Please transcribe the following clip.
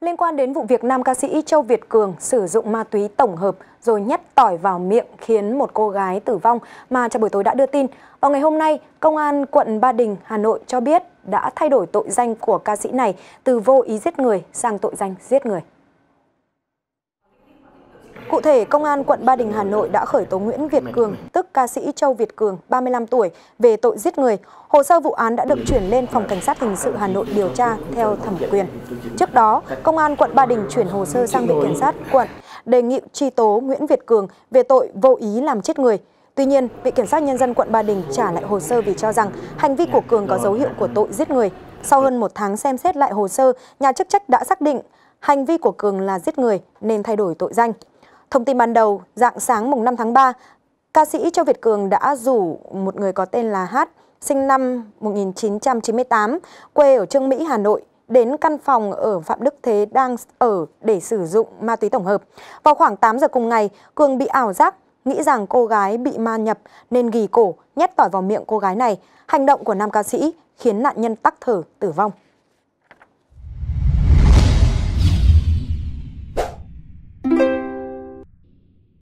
Liên quan đến vụ việc nam ca sĩ Châu Việt Cường sử dụng ma túy tổng hợp rồi nhét tỏi vào miệng khiến một cô gái tử vong mà trong buổi tối đã đưa tin. Vào ngày hôm nay, Công an quận Ba Đình, Hà Nội cho biết đã thay đổi tội danh của ca sĩ này từ vô ý giết người sang tội danh giết người. Cụ thể, Công an quận Ba Đình, Hà Nội đã khởi tố Nguyễn Việt Cường, ca sĩ Châu Việt Cường, 35 tuổi, về tội giết người. Hồ sơ vụ án đã được chuyển lên Phòng Cảnh sát Hình sự Hà Nội điều tra theo thẩm quyền. Trước đó, Công an quận Ba Đình chuyển hồ sơ sang Viện Kiểm sát quận đề nghị truy tố Nguyễn Việt Cường về tội vô ý làm chết người. Tuy nhiên, Viện Kiểm sát Nhân dân quận Ba Đình trả lại hồ sơ vì cho rằng hành vi của Cường có dấu hiệu của tội giết người. Sau hơn một tháng xem xét lại hồ sơ, nhà chức trách đã xác định hành vi của Cường là giết người nên thay đổi tội danh. Thông tin ban đầu, dạng sáng mùng 5 tháng 3, Ca sĩ Châu Việt Cường đã rủ một người có tên là Hát, sinh năm 1998, quê ở Trương Mỹ, Hà Nội, đến căn phòng ở Phạm Đức Thế đang ở để sử dụng ma túy tổng hợp. Vào khoảng 8 giờ cùng ngày, Cường bị ảo giác, nghĩ rằng cô gái bị ma nhập nên ghi cổ, nhét tỏi vào miệng cô gái này. Hành động của nam ca sĩ khiến nạn nhân tắc thở tử vong.